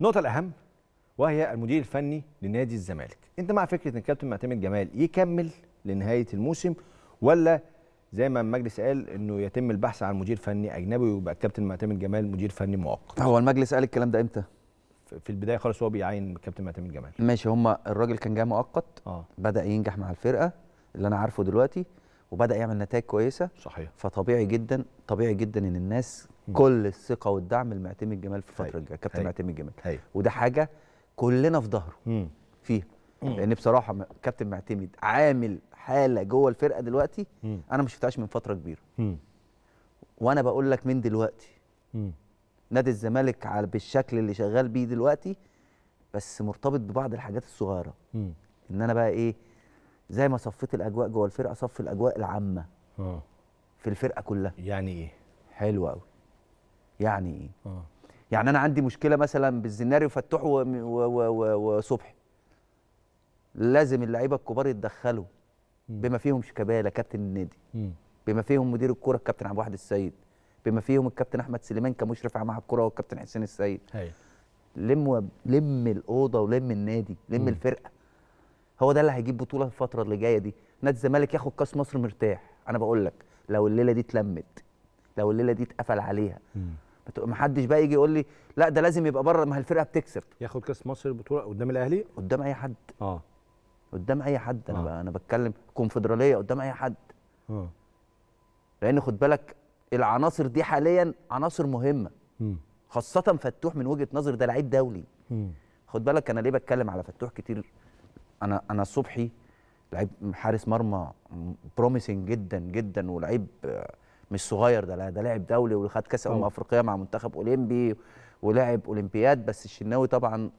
النقطه الاهم وهي المدير الفني لنادي الزمالك انت مع فكره ان الكابتن معتمد جمال يكمل لنهايه الموسم ولا زي ما المجلس قال انه يتم البحث عن مدير فني اجنبي ويبقى الكابتن معتمد جمال مدير فني مؤقت هو المجلس قال الكلام ده امتى في البدايه خالص هو بيعين الكابتن معتمد جمال ماشي هما الراجل كان جاي مؤقت آه. بدا ينجح مع الفرقه اللي انا عارفه دلوقتي وبدا يعمل نتائج كويسه صحيح فطبيعي جدا طبيعي جدا ان الناس كل الثقه والدعم لمعتمي الجمال في الفتره الجايه كابتن معتمي الجمال وده حاجه كلنا في ظهره فيها لان بصراحه كابتن معتمد عامل حاله جوه الفرقه دلوقتي مم. انا ما شفتهاش من فتره كبيره مم. وانا بقول لك من دلوقتي مم. نادي الزمالك على بالشكل اللي شغال بيه دلوقتي بس مرتبط ببعض الحاجات الصغيره مم. ان انا بقى ايه زي ما صفيت الاجواء جوه الفرقه صف الاجواء العامه آه. في الفرقه كلها يعني ايه حلو قوي يعني ايه آه. يعني انا عندي مشكله مثلا بالزناري وفتوح وصبحي لازم اللعيبه الكبار يتدخلوا بما فيهم شيكابالا كابتن النادي بما فيهم مدير الكوره الكابتن عبد الواحد السيد بما فيهم الكابتن احمد سليمان كمشرف على معهد الكوره والكابتن حسين السيد لم و... لم الاوضه ولم النادي لم مم. الفرقه هو ده اللي هيجيب بطوله الفتره اللي جايه دي نادي الزمالك ياخد كاس مصر مرتاح انا بقول لك لو الليله دي اتلمت لو الليله دي اتقفل عليها مم. ما حدش بقى يجي يقول لي لا ده لازم يبقى بره ما هي الفرقه بتكسب ياخد كاس مصر البطوله قدام الاهلي قدام اي حد اه قدام اي حد انا آه. انا بتكلم كونفدراليه قدام اي حد اه لان خد بالك العناصر دي حاليا عناصر مهمه م. خاصه فتوح من وجهه نظر ده لعيب دولي م. خد بالك انا ليه بتكلم على فتوح كتير انا انا صبحي لعيب حارس مرمى بروميسنج جدا جدا ولعيب آه مش صغير ده ده لاعب دولي وخد كاس امم افريقيا مع منتخب اولمبي ولعب اولمبياد بس الشناوي طبعا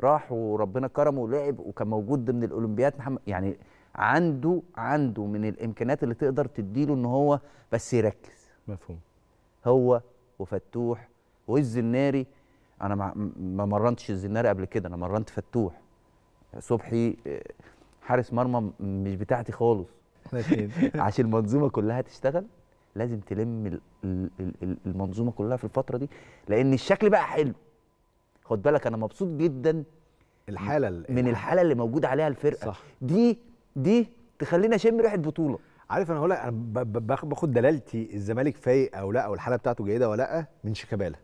راح وربنا كرمه ولعب وكان موجود ضمن الاولمبياد محمد يعني عنده عنده من الامكانيات اللي تقدر تديله ان هو بس يركز مفهوم هو وفتوح والزناري انا ما مرنتش الزناري قبل كده انا مرنت فتوح صبحي آه، حارس مرمى مش بتاعتي خالص عشان المنظومه كلها تشتغل لازم تلم المنظومه كلها في الفتره دي لان الشكل بقى حلو خد بالك انا مبسوط جدا الحاله من الحاله, اللي موجود عليها الفرقه صح. دي دي تخلينا اشم ريحه بطوله عارف انا هقول انا باخد دلالتي الزمالك فايق او لا او الحاله بتاعته جيده ولا لا من شيكابالا